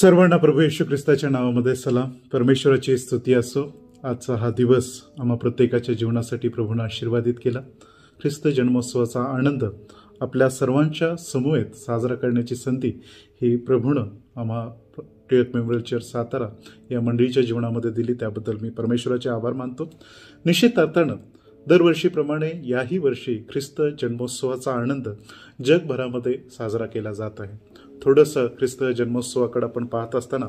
सर्वांना प्रभू येशू ख्रिस्ताच्या नावामध्ये सलाम परमेश्वराची स्तुती असो आजचा हा दिवस आम्हा प्रत्येकाच्या जीवनासाठी प्रभूनं आशीर्वादित केला ख्रिस्त जन्मोत्सवाचा आनंद आपल्या सर्वांच्या समूहेत साजरा करण्याची संधी ही प्रभूनं आम्हा टिळक मेमोरियल चर्च सातारा या मंडळीच्या जीवनामध्ये दिली त्याबद्दल मी परमेश्वराचे आभार मानतो निश्चित निश्चितार्थानं दरवर्षीप्रमाणे याही वर्षी ख्रिस्त जन्मोत्सवाचा आनंद जगभरामध्ये साजरा केला जात आहे थोडंसं ख्रिस्त जन्मोत्सवाकडे आपण पाहत असताना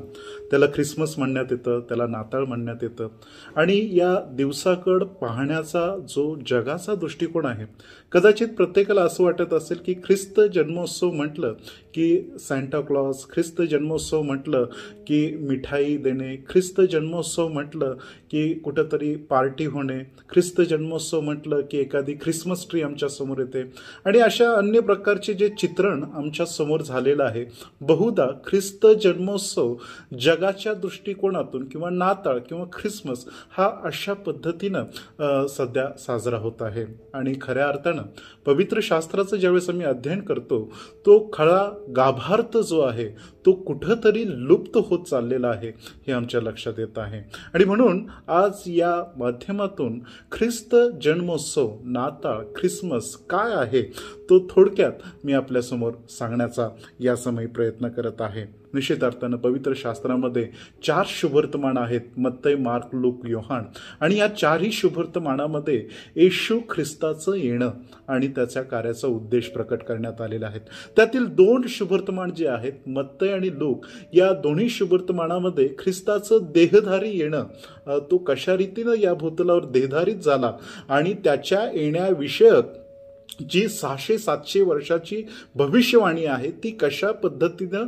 त्याला ख्रिसमस म्हणण्यात येतं त्याला नाताळ म्हणण्यात येतं आणि या दिवसाकड पाहण्याचा जो जगाचा दृष्टिकोन आहे कदाचित प्रत्येकाला असं वाटत असेल की ख्रिस्त जन्मोत्सव म्हटलं की सँटा क्लॉज ख्रिस्त जन्मोत्सव म्हटलं की मिठाई देणे ख्रिस्त जन्मोत्सव म्हटलं की कुठंतरी पार्टी होणे ख्रिस्त जन्मोत्सव म्हटलं की एखादी ख्रिसमस ट्री आमच्यासमोर येते आणि अशा अन्य प्रकारचे जे चित्रण आमच्या समोर झालेलं आहे बहुदा बहुधा ख्रिस्त जन्मोत्सव जगाच्या दृष्टिकोनातून किंवा नाताळ किंवा ख्रिसमस हा अशा पद्धतीनं सध्या साजरा होत आहे आणि खऱ्या अर्थानं पवित्र शास्त्राचं ज्यावेळेस आम्ही अध्ययन करतो तो खळा गाभार्थ जो आहे तो कुठंतरी लुप्त होत चाललेला आहे हे आमच्या लक्षात येत आहे आणि म्हणून आज या माध्यमातून ख्रिस्त जन्मोत्सव नाताळ ख्रिसमस काय आहे तो थोडक्यात मी आपल्यासमोर सांगण्याचा या सम समय प्रयत्न करत आहे निश्चितार्थानं पवित्र शास्त्रामध्ये चार शुभर्तमान आहेत मत्तय मार्क लुक योहान आणि या चारही शुभर्तमानामध्ये येशू ख्रिस्ताचं येणं आणि त्याच्या कार्याचा उद्देश प्रकट करण्यात आलेला आहे त्यातील दोन शुभर्तमान जे आहेत मत्तय आणि लोक या दोन्ही शुभर्तमानामध्ये ख्रिस्ताचं देहधारी येणं तो कशा रीतीनं या भूतलावर देहधारीत झाला आणि त्याच्या येण्याविषयक जी सहाशे सातशे वर्षाची भविष्यवाणी आहे ती कशा पद्धतीनं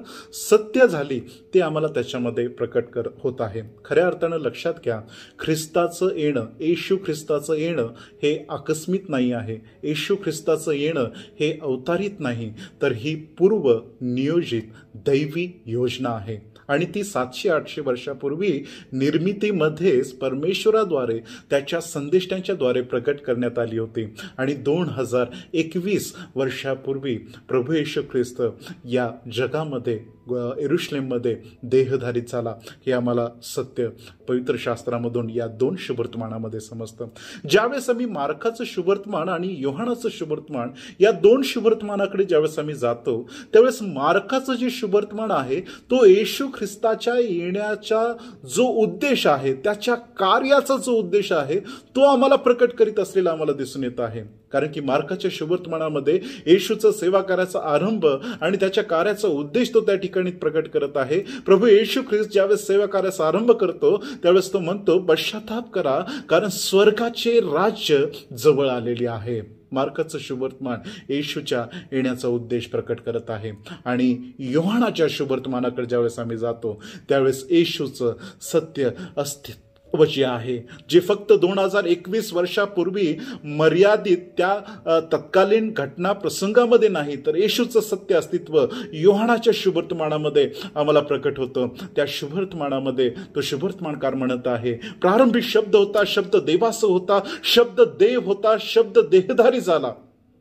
सत्य झाली ते आम्हाला त्याच्यामध्ये प्रकट कर होत आहे खऱ्या अर्थानं लक्षात घ्या ख्रिस्ताचं येणं येशू ख्रिस्ताचं येणं हे आकस्मित नाही आहे येशू ख्रिस्ताचं येणं हे अवतारित नाही तर ही पूर्व नियोजित दैवी योजना आहे आणि ती सातशे आठशे वर्षापूर्वी निर्मितीमध्येच परमेश्वराद्वारे त्याच्या संदिष्टांच्याद्वारे प्रकट करण्यात आली होती आणि दोन हजार एकवीस वर्षापूर्वी प्रभू येशू ख्रिस्त या जगामध्ये एरुश्लेममध्ये देहधारी झाला हे आम्हाला सत्य पवित्र शास्त्रामधून या दोन शुभर्तमानामध्ये समजतं ज्यावेळेस आम्ही मार्काचं शुभर्तमान आणि योहानाचं शुभर्तमान या दोन शुभर्तमानाकडे ज्यावेळेस आम्ही जातो त्यावेळेस मार्काचं जे शुभवर्तमान आहे तो येशू ख्रिस्ताच्या येण्याचा जो उद्देश आहे त्याच्या कार्याचा जो उद्देश आहे तो आम्हाला प्रकट करीत असलेला आम्हाला दिसून येत आहे कारण की मार्काच्या शुभवर्तमानामध्ये येशूचा सेवा करायचा आरंभ आणि त्याच्या कार्याचा उद्देश तो त्या ठिकाणी प्रकट करत आहे प्रभू येशू ख्रिस्त ज्यावेळेस सेवा कार्याचा आरंभ करतो त्यावेळेस तो म्हणतो पश्चाताप करा कारण स्वर्गाचे राज्य जवळ आलेले आहे मार्काचं शुभवर्तमान येशूच्या येण्याचा उद्देश प्रकट करत आहे आणि योहानाच्या शुभवर्तमानाकडे ज्यावेळेस आम्ही जातो त्यावेळेस येशूचं सत्य अस्तित्व जे आहे जे फक्त दोन हजार एकवीस वर्षापूर्वी मर्यादित त्या तत्कालीन घटना प्रसंगामध्ये नाही तर येशूचं सत्य अस्तित्व योहानाच्या शुभर्तमानामध्ये आम्हाला प्रकट होतं त्या शुभर्थमानामध्ये तो शुभर्थमानकार म्हणत आहे प्रारंभिक शब्द होता शब्द देवास होता शब्द देव होता शब्द देहधारी झाला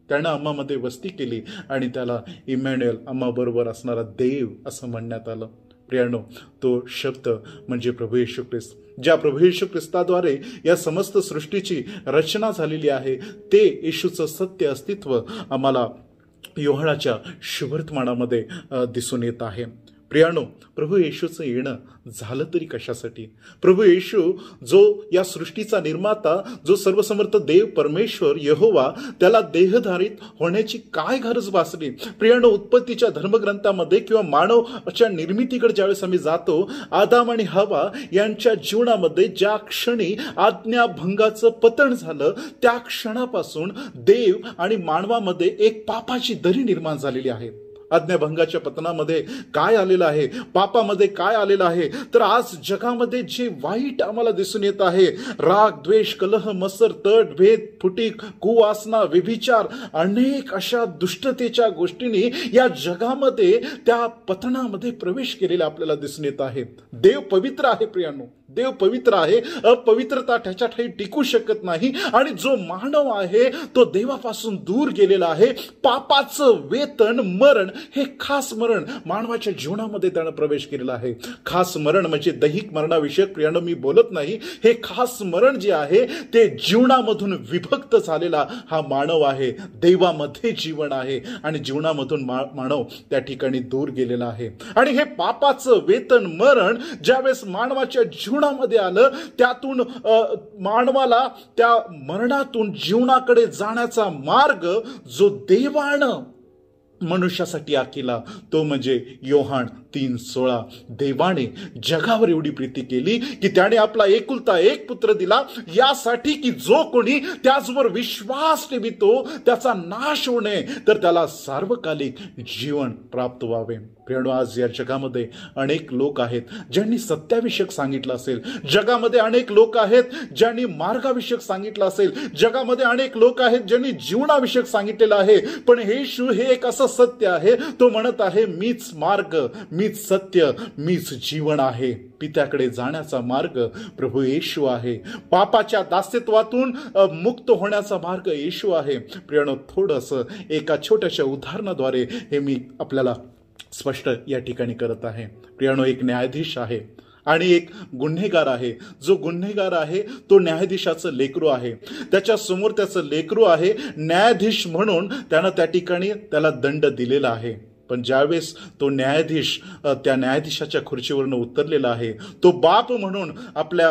त्यानं अम्मामध्ये वस्ती केली आणि त्याला इमॅन्युअल अम्माबरोबर असणारा देव असं म्हणण्यात आलं प्रियानो तो शब्द म्हणजे प्रभू येशू ख्रिस्त ज्या प्रभू येशू ख्रिस्ताद्वारे या समस्त सृष्टीची रचना झालेली आहे ते येशूचं सत्य अस्तित्व आम्हाला योहळाच्या शुभर्तमानामध्ये दिसून येत आहे प्रियाणो प्रभू येशूचं येणं झालं तरी कशासाठी प्रभू येशू जो या सृष्टीचा निर्माता जो सर्वसमर्थ देव परमेश्वर यहोवा त्याला देहधारित होण्याची काय गरज भासली प्रियाणो उत्पत्तीच्या धर्मग्रंथामध्ये किंवा अशा निर्मितीकडे ज्यावेळेस आम्ही जातो आदाम आणि हवा यांच्या जीवनामध्ये ज्या क्षणी आज्ञाभंगाचं पतन झालं त्या क्षणापासून देव आणि मानवामध्ये एक पापाची दरी निर्माण झालेली आहे आज्ञाभंगाच्या पतनामध्ये काय आलेलं आहे पापामध्ये काय आलेलं आहे तर आज जगामध्ये जे वाईट आम्हाला दिसून येत आहे राग द्वेष कलह मसर तट भेद फुटीक कुवासना विभिचार अनेक अशा दुष्टतेच्या गोष्टींनी या जगामध्ये त्या पतनामध्ये प्रवेश केलेला आपल्याला दिसून येत आहे देव पवित्र आहे प्रियाणू देव पवित्र आहे अपवित्रता त्याच्या ठाई टिकू शकत नाही आणि जो मानव आहे तो देवापासून दूर गेलेला आहे पापाचं वेतन मरण हे खास मरण मानवाच्या जीवनामध्ये त्यानं प्रवेश केलेला आहे खास मरण म्हणजे दैहिक मरणाविषयक प्रियानं मी बोलत नाही हे खास मरण जे आहे ते जीवनामधून विभक्त झालेला हा मानव आहे देवामध्ये जीवन आहे आणि जीवनामधून मानव त्या ठिकाणी दूर गेलेला आहे आणि हे पापाचं वेतन मरण ज्यावेळेस मानवाच्या जीवन जीवनामध्ये आलं त्यातून मानवाला त्या मरणातून जीवनाकडे जाण्याचा मार्ग जो देवानं मनुष्यासाठी आखिला तो म्हणजे योहान तीन सोळा देवाने जगावर एवढी प्रीती केली की त्याने आपला एकुलता एक पुत्र दिला यासाठी की जो कोणी त्याचवर विश्वास ठेवितो त्याचा नाश होऊ नये तर त्याला सार्वकालिक जीवन प्राप्त व्हावे आज या जगामध्ये अनेक लोक आहेत ज्यांनी सत्याविषयक सांगितलं असेल जगामध्ये अनेक लोक आहेत ज्यांनी मार्गाविषयक सांगितलं असेल जगामध्ये अनेक लोक आहेत ज्यांनी जीवनाविषयक सांगितलेलं आहे पण हे शू हे एक असं सत्य आहे तो म्हणत आहे मीच मार्ग मी मीच सत्य मीच जीवन आहे पित्याकडे जाण्याचा मार्ग प्रभू येशू आहे पापाच्या दास्यत्वातून मुक्त होण्याचा मार्ग येशू आहे प्रियाणो थोडस एका छोट्याशा उदाहरणाद्वारे हे मी आपल्याला स्पष्ट या ठिकाणी करत आहे प्रियाणो एक न्यायाधीश आहे आणि एक गुन्हेगार आहे जो गुन्हेगार आहे तो न्यायाधीशाचं लेकरू आहे त्याच्या समोर त्याचं लेकरू आहे न्यायाधीश म्हणून त्यानं त्या ठिकाणी त्याला दंड दिलेला आहे पण ज्यावेळेस तो न्यायाधीश त्या न्यायाधीशाच्या खुर्चीवरनं उतरलेला आहे तो बाप म्हणून आपल्या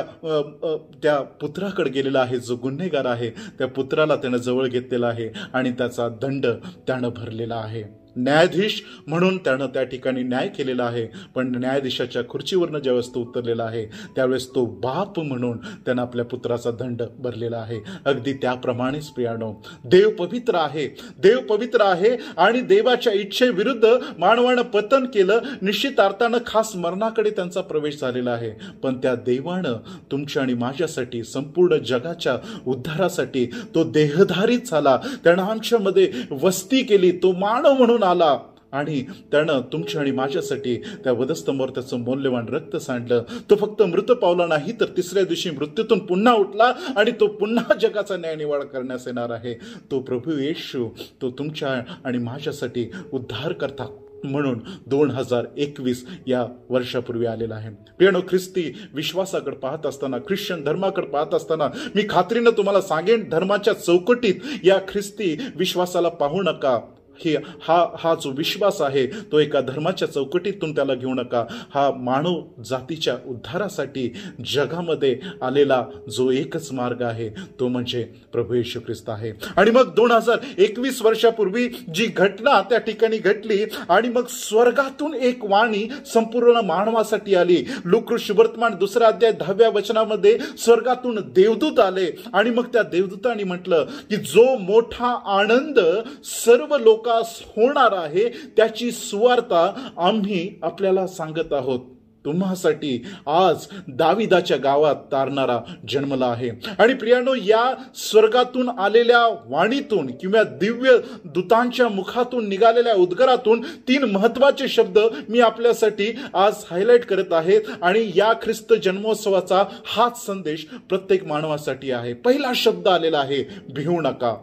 त्या पुत्राकडे गेलेला आहे जो गुन्हेगार आहे त्या पुत्राला त्यानं जवळ घेतलेला आहे आणि त्याचा दंड त्यानं भरलेला आहे न्यायाधीश म्हणून त्यानं त्या ठिकाणी न्याय केलेला आहे पण न्यायाधीशाच्या खुर्चीवरनं ज्यावेळेस तो उतरलेला आहे त्यावेळेस तो बाप म्हणून त्यानं आपल्या पुत्राचा दंड भरलेला आहे अगदी त्याप्रमाणेच प्रियाणो देव पवित्र आहे देव पवित्र आहे आणि देवाच्या इच्छेविरुद्ध मानवानं पतन केलं निश्चितार्थानं खास मरणाकडे त्यांचा प्रवेश झालेला आहे पण त्या देवानं तुमच्या आणि माझ्यासाठी संपूर्ण जगाच्या उद्धारासाठी तो देहधारीत झाला त्यानं आमच्यामध्ये वस्ती केली तो मानव म्हणून आला आणि त्यानं तुमच्या आणि माझ्यासाठी त्या वधस्तंभावर त्याचं मौल्यवान रक्त सांडलं तो फक्त मृत पावला नाही तर तिसऱ्या दिवशी मृत्यूतून पुन्हा उठला आणि तो पुन्हा जगाचा न्यायनिवाड करण्यास येणार आहे तो प्रभू येशू तो तुमच्या आणि माझ्यासाठी उद्धार करता म्हणून दोन हजार एकवीस या वर्षापूर्वी आलेला आहे प्रेणो ख्रिस्ती विश्वासाकडे पाहत असताना ख्रिश्चन धर्माकडे पाहत असताना मी खात्रीनं तुम्हाला सांगेन धर्माच्या चौकटीत या ख्रिस्ती विश्वासाला पाहू नका हे हा हा जो विश्वास आहे तो एका धर्माच्या चौकटीतून त्याला घेऊ नका हा मानव जातीच्या उद्धारासाठी जगामध्ये आलेला जो एकच मार्ग आहे तो म्हणजे प्रभू येशू ख्रिस्त आहे आणि मग दोन हजार एकवीस वर्षापूर्वी जी घटना त्या ठिकाणी घडली आणि मग स्वर्गातून एक वाणी संपूर्ण मानवासाठी आली लुकृ शुभर्तमान दुसरा अध्याय दहाव्या वचनामध्ये स्वर्गातून देवदूत आले आणि मग त्या देवदूतांनी म्हटलं की जो मोठा आनंद सर्व लोक लोकास होणार आहे त्याची सुवार्ता आम्ही आपल्याला सांगत आहोत तुम्हासाठी आज दाविदाच्या गावात तारणारा जन्मला आहे आणि प्रियानो या स्वर्गातून आलेल्या वाणीतून किंवा दिव्य दूतांच्या मुखातून निघालेल्या उद्गारातून तीन महत्वाचे शब्द मी आपल्यासाठी आज हायलाईट करत आहे आणि या ख्रिस्त जन्मोत्सवाचा हाच संदेश प्रत्येक मानवासाठी आहे पहिला शब्द आलेला आहे भिवू नका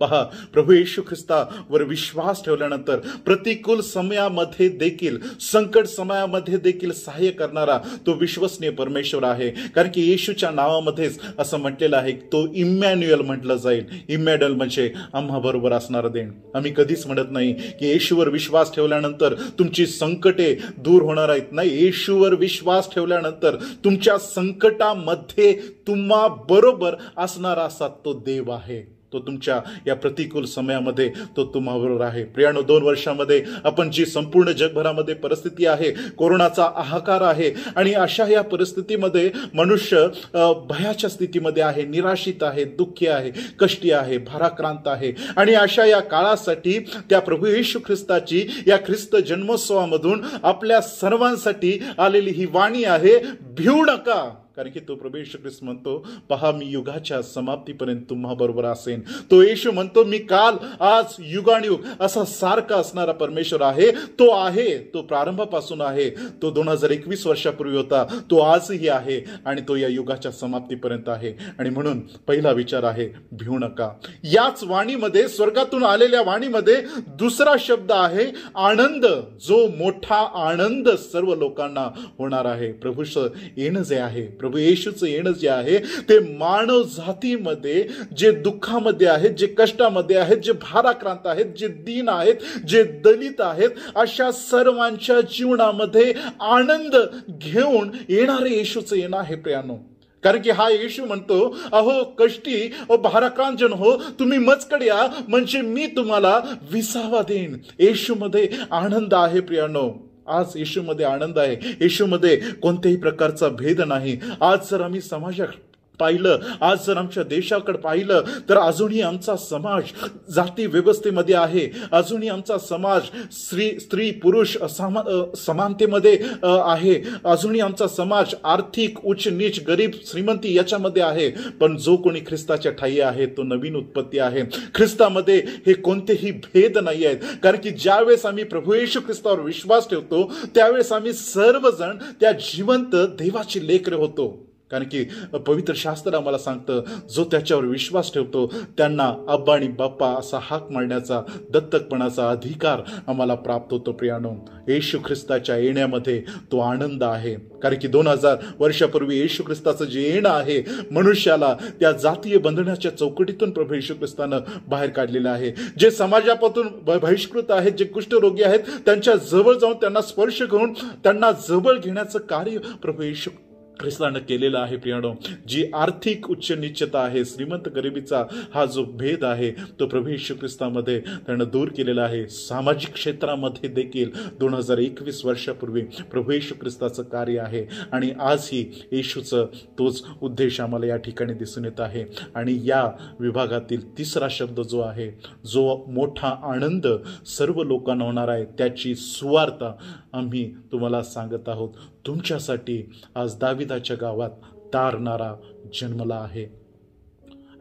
पहा प्रभू येशू ख्रिस्तावर विश्वास ठेवल्यानंतर प्रतिकूल समयामध्ये देखील संकट समयामध्ये देखील सहाय्य करणारा तो विश्वसनीय परमेश्वर आहे कारण की येशूच्या नावामध्येच असं म्हटलेलं आहे तो इमॅन्युअल म्हटलं जाईल इमॅडल म्हणजे आम्हा बरोबर असणारा देण आम्ही कधीच म्हणत नाही की येशूवर विश्वास ठेवल्यानंतर तुमची संकटे दूर होणार आहेत नाही येशूवर विश्वास ठेवल्यानंतर तुमच्या संकटामध्ये तुम्हा बरोबर असणारा असा तो देव आहे तो तुमच्या या प्रतिकूल समयामध्ये तो तुम्हाबरोबर आहे प्रियानो दोन वर्षामध्ये आपण जी संपूर्ण जगभरामध्ये परिस्थिती आहे कोरोनाचा आहाकार आहे आणि अशा या परिस्थितीमध्ये मनुष्य भयाच्या स्थितीमध्ये आहे निराशित आहे दुःखी आहे कष्टी आहे भाराक्रांत आहे आणि अशा या काळासाठी त्या प्रभू येशू ख्रिस्ताची या ख्रिस्त जन्मोत्सवामधून आपल्या सर्वांसाठी आलेली ही वाणी आहे भिवू नका कारण की तो प्रभू ख्रिस्त म्हणतो पहा मी युगाच्या समाप्तीपर्यंत तुम्हा बरोबर असेन तो येशू म्हणतो मी काल आज युगाणयुग असा सारखा असणारा परमेश्वर आहे तो आहे तो प्रारंभापासून आहे तो दोन हजार एकवीस वर्षापूर्वी होता तो आजही आहे आणि तो या युगाच्या समाप्तीपर्यंत आहे आणि म्हणून पहिला विचार आहे भिऊ नका याच वाणीमध्ये स्वर्गातून आलेल्या वाणीमध्ये दुसरा शब्द आहे आनंद जो मोठा आनंद सर्व लोकांना होणार आहे प्रभू येणं जे आहे प्रभू येशूचं येणं जे आहे ते मानव जातीमध्ये जे दुःखामध्ये आहेत जे कष्टामध्ये आहेत जे भाराक्रांत आहेत जे दीन आहेत जे दलित आहेत अशा सर्वांच्या जीवनामध्ये आनंद घेऊन येणारे येशूचं येणं आहे प्रियानो कारण की हा येशू म्हणतो अहो कष्टी ओ भाराक्रांजन हो तुम्ही मजकड या म्हणजे मी तुम्हाला विसावा देईन येशूमध्ये आनंद आहे प्रियानो आज येशूमध्ये आनंद आहे येशूमध्ये कोणत्याही प्रकारचा भेद नाही आज जर आम्ही समाजा पाहिलं आज जर आमच्या देशाकडे पाहिलं तर अजूनही आमचा समाज जाती व्यवस्थेमध्ये आहे अजूनही आमचा समाज स्त्री स्त्री पुरुष समानतेमध्ये आहे अजूनही आमचा समाज आर्थिक उच्च नीच गरीब श्रीमंती याच्यामध्ये आहे पण जो कोणी ख्रिस्ताच्या ठाई आहे तो नवीन उत्पत्ती आहे ख्रिस्तामध्ये हे कोणतेही भेद नाही आहेत कारण की ज्यावेळेस आम्ही प्रभू येशू ख्रिस्तावर विश्वास ठेवतो त्यावेळेस आम्ही सर्वजण त्या जिवंत देवाची लेकरे होतो कारण की पवित्र शास्त्र आम्हाला सांगतं जो त्याच्यावर विश्वास ठेवतो त्यांना अब्बा आणि बाप्पा असा हाक मारण्याचा दत्तकपणाचा अधिकार आम्हाला प्राप्त होतो प्रियानो येशू ख्रिस्ताच्या येण्यामध्ये तो आनंद आहे कारण की दोन हजार वर्षापूर्वी येशू ख्रिस्ताचं जे येणं आहे मनुष्याला त्या जातीय बंधनाच्या चौकटीतून प्रभू येशू ख्रिस्तानं बाहेर काढलेलं आहे जे समाजापासून बहिष्कृत आहेत जे कुष्ठरोगी आहेत त्यांच्या जवळ जाऊन त्यांना स्पर्श करून त्यांना जवळ घेण्याचं कार्य प्रभू येशू ख्रिस्तानं केलेला आहे प्रियाणो जी आर्थिक उच्च निश्चता आहे श्रीमंत गरिबीचा हा जो भेद आहे तो प्रभू ख्रिस्तामध्ये त्यानं दूर केलेला आहे सामाजिक क्षेत्रामध्ये देखील दोन हजार एकवीस वर्षापूर्वी प्रभू ख्रिस्ताचं कार्य आहे आणि आजही येशूचं तोच उद्देश आम्हाला या ठिकाणी दिसून येत आहे आणि या विभागातील तिसरा शब्द जो आहे जो मोठा आनंद सर्व लोकांना होणार आहे त्याची सुवार्ता आम्ही तुम्हाला सांगत आहोत तुमच्यासाठी आज दाविदाच्या गावात तारणारा जन्मला आहे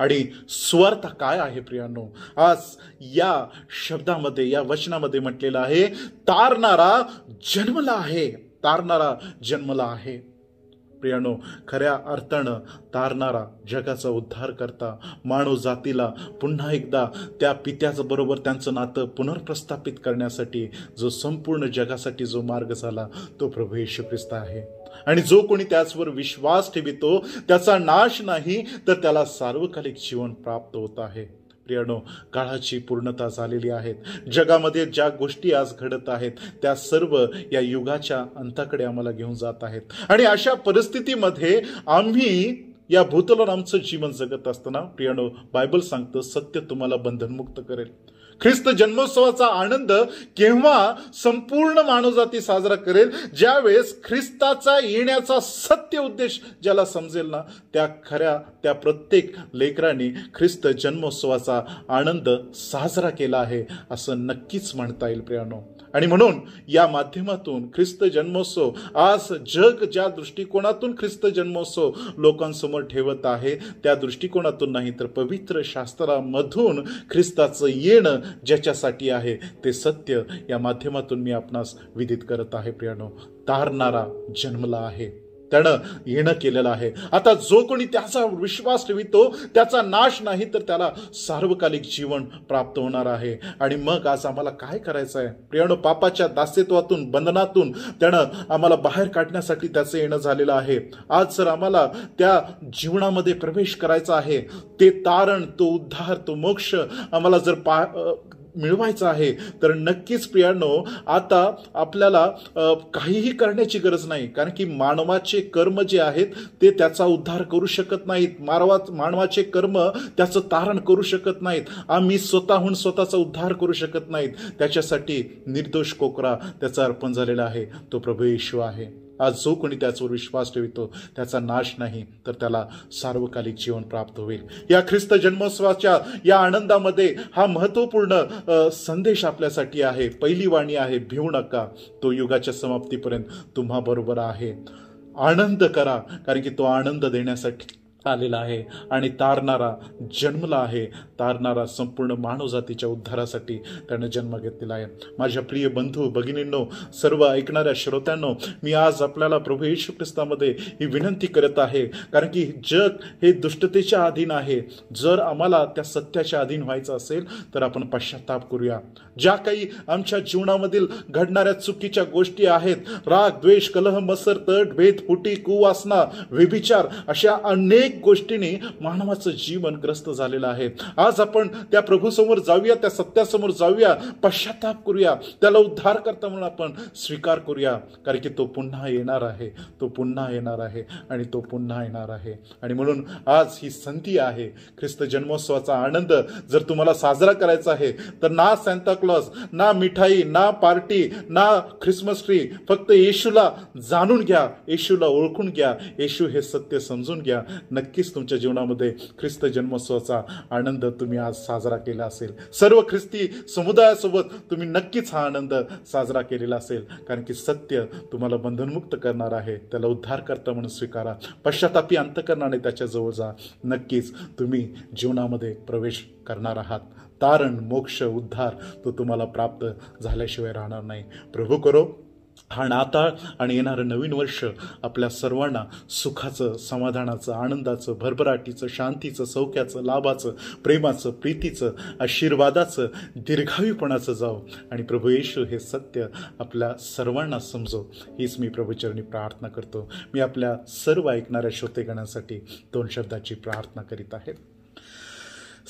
आणि स्वार्थ काय आहे प्रियांनो आज या शब्दामध्ये या वचनामध्ये म्हटलेलं आहे तारणारा जन्मला आहे तारणारा जन्मला आहे प्रियानो खऱ्या अर्थानं तारणारा जगाचा उद्धार करता मानव जातीला पुन्हा एकदा त्या पित्याचबरोबर त्यांचं नातं पुनर्प्रस्थापित करण्यासाठी जो संपूर्ण जगासाठी जो मार्ग झाला तो प्रभू येशू ख्रिस्त आहे आणि जो कोणी त्याचवर विश्वास ठेवितो त्याचा नाश नाही तर त्याला सार्वकालिक जीवन प्राप्त होत आहे प्रियाणो, काळाची पूर्णता झालेली आहेत जगामध्ये ज्या गोष्टी आज घडत आहेत त्या सर्व या युगाच्या अंताकडे आम्हाला घेऊन जात आहेत आणि अशा परिस्थितीमध्ये आम्ही या भूतलावर आमचं जीवन जगत असताना प्रियाणो बायबल सांगतं सत्य तुम्हाला बंधनमुक्त करेल ख्रिस्त जन्मोत्सवाचा आनंद केव्हा संपूर्ण मानवजाती साजरा करेल ज्यावेळेस ख्रिस्ताचा येण्याचा सत्य उद्देश ज्याला समजेल ना त्या खऱ्या त्या प्रत्येक लेकरांनी ख्रिस्त जन्मोत्सवाचा आनंद साजरा केला आहे असं नक्कीच म्हणता येईल प्रियानो आणि म्हणून या माध्यमातून ख्रिस्त जन्मोत्सव आज जग ज्या दृष्टिकोनातून ख्रिस्त जन्मोत्सव लोकांसमोर ठेवत आहे त्या दृष्टिकोनातून नाही तर पवित्र शास्त्रामधून ख्रिस्ताचं येणं ज्याच्यासाठी आहे ते सत्य या माध्यमातून मी आपणास विदित करत आहे प्रियानो तारणारा जन्मला आहे त्यानं येणं केलेलं आहे आता जो कोणी त्याचा विश्वास ठेवितो त्याचा नाश नाही तर त्याला सार्वकालिक जीवन प्राप्त होणार आहे आणि मग आज आम्हाला काय करायचं आहे प्रियाणो पापाच्या दास्यत्वातून बंधनातून त्यानं आम्हाला बाहेर काढण्यासाठी त्याचं येणं झालेलं आहे आज जर आम्हाला त्या जीवनामध्ये प्रवेश करायचा आहे ते तारण तो उद्धार तो मोक्ष आम्हाला जर पा मिळवायचं आहे तर नक्कीच प्रियानो आता आपल्याला काहीही करण्याची गरज नाही कारण की मानवाचे कर्म जे आहेत ते त्याचा उद्धार करू शकत नाहीत मानवा मानवाचे कर्म त्याचं तारण करू शकत नाहीत आम्ही स्वतःहून स्वतःचा उद्धार करू शकत नाहीत त्याच्यासाठी निर्दोष कोकरा त्याचा अर्पण झालेला आहे तो प्रभू येशू आहे आज जो कोणी त्याचवर विश्वास ठेवितो त्याचा नाश नाही तर त्याला सार्वकालिक जीवन प्राप्त होईल या ख्रिस्त जन्मोत्सवाच्या या आनंदामध्ये हा महत्त्वपूर्ण संदेश आपल्यासाठी आहे पहिली वाणी आहे भिवू नका तो युगाच्या समाप्तीपर्यंत तुम्हा बरोबर आहे आनंद करा कारण की तो आनंद देण्यासाठी आलेला आहे आणि तारणारा जन्मला आहे तारणारा संपूर्ण मानवजातीच्या उद्धारासाठी त्यानं जन्म घेतलेला आहे माझ्या प्रिय बंधू भगिनींनो सर्व ऐकणाऱ्या श्रोत्यांनो मी आज आपल्याला प्रभू येशू ख्रिस्तामध्ये ही विनंती करत आहे कारण की जग हे दुष्टतेच्या अधीन आहे जर आम्हाला त्या सत्याच्या अधीन व्हायचं असेल तर आपण पश्चाताप करूया ज्या काही आमच्या जीवनामधील घडणाऱ्या चुकीच्या गोष्टी आहेत राग द्वेष कलह मसर तट भेद फुटी कुवासना व्यभिचार अशा अनेक गोष्टींनी मानवाचं जीवन ग्रस्त झालेलं आहे आज आपण त्या प्रभूसमोर जाऊया त्या सत्यासमोर जाऊया पश्चाताप करूया त्याला उद्धार करता म्हणून आपण स्वीकार करूया कारण की तो पुन्हा येणार आहे तो पुन्हा येणार आहे आणि तो पुन्हा येणार आहे आणि म्हणून आज ही संधी आहे ख्रिस्त जन्मोत्सवाचा आनंद जर तुम्हाला साजरा करायचा आहे तर ना सँताक्लॉज ना मिठाई ना पार्टी ना ख्रिसमस ट्री फक्त येशूला जाणून घ्या येशूला ओळखून घ्या येशू हे सत्य समजून घ्या नक्कीच तुमच्या जीवनामध्ये ख्रिस्त जन्मोत्सवाचा आनंद तुम्ही आज साजरा केला असेल सर्व ख्रिस्ती समुदायासोबत तुम्ही नक्कीच हा आनंद साजरा केलेला असेल कारण की सत्य तुम्हाला बंधनमुक्त करणार आहे त्याला उद्धारकर्ता म्हणून स्वीकारा पश्चातापी अंतकरणाने त्याच्याजवळ जा नक्कीच तुम्ही जीवनामध्ये प्रवेश करणार आहात तारण मोक्ष उद्धार तो तुम्हाला प्राप्त झाल्याशिवाय राहणार नाही प्रभू करो हा नाताळ आणि येणारं नवीन वर्ष आपल्या सर्वांना सुखाचं समाधानाचं आनंदाचं भरभराटीचं शांतीचं सौख्याचं लाभाचं प्रेमाचं प्रीतीचं आशीर्वादाचं दीर्घावीपणाचं जावं आणि प्रभू येशू हे सत्य आपल्या सर्वांना समजो हीच मी प्रभूचरणी प्रार्थना करतो मी आपल्या सर्व ऐकणाऱ्या श्रोतेगणांसाठी दोन शब्दाची प्रार्थना करीत आहे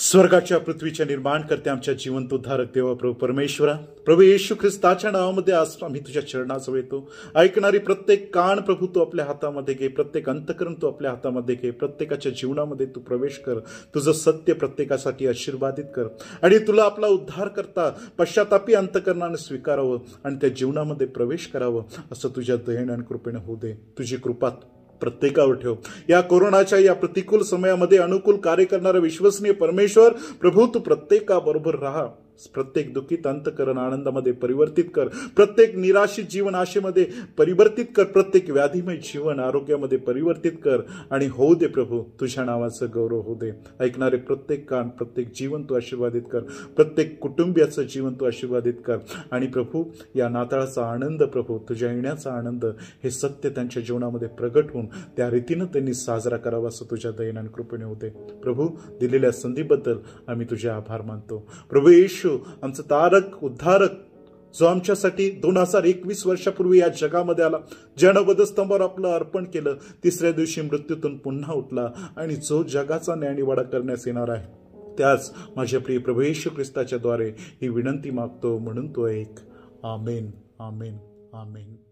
स्वर्गाच्या पृथ्वीच्या करते आमच्या जिवंत उद्धारक देवा प्रभू परमेश्वरा प्रभू येशू ख्रिस्ताच्या नावामध्ये आज आम्ही तुझ्या चरणाजवळ येतो ऐकणारी प्रत्येक कान प्रभू तू आपल्या हातामध्ये घे प्रत्येक अंतकरण तू आपल्या हातामध्ये घे प्रत्येकाच्या जीवनामध्ये तू प्रवेश कर तुझं सत्य प्रत्येकासाठी आशीर्वादित कर आणि तुला आपला उद्धार करता पश्चातापी अंतकरणाने स्वीकारावं आणि त्या जीवनामध्ये प्रवेश करावं असं तुझ्या दयन आणि कृपेने होऊ दे तुझी कृपात प्रत्येकावर ठेव या कोरोनाच्या या प्रतिकूल समयामध्ये अनुकूल कार्य करणारा विश्वसनीय परमेश्वर प्रभू तू प्रत्येकाबरोबर राहा प्रत्येक दुःखीत अंतकरण आनंदामध्ये परिवर्तित कर प्रत्येक निराशित जीवन आशेमध्ये परिवर्तित कर प्रत्येक व्याधीमय जीवन आरोग्यामध्ये परिवर्तित कर आणि होऊ दे प्रभू तुझ्या नावाचं गौरव होऊ दे ऐकणारे प्रत्येक कान प्रत्येक जीवन तू आशीर्वादित कर प्रत्येक कुटुंबियाचं जीवन तू आशीर्वादित कर आणि प्रभू या नाताळाचा आनंद प्रभू तुझ्या येण्याचा आनंद हे सत्य त्यांच्या जीवनामध्ये प्रगट होऊन त्या रीतीनं त्यांनी साजरा करावा असं तुझ्या दयनान कृपेने होते प्रभू दिलेल्या संधीबद्दल आम्ही तुझे आभार मानतो प्रभू येशू आमचं तारक उद्धारक जो आमच्यासाठी दोन हजार एकवीस वर्षापूर्वी या जगामध्ये आला ज्यानं वधस्तंभावर आपलं अर्पण केलं तिसऱ्या दिवशी मृत्यूतून पुन्हा उठला आणि जो जगाचा न्यायनिवाडा करण्यास येणार आहे त्याच माझ्या प्रिय प्रभू येशू ख्रिस्ताच्या द्वारे ही विनंती मागतो म्हणून तो एक आमेन आमेन आमेन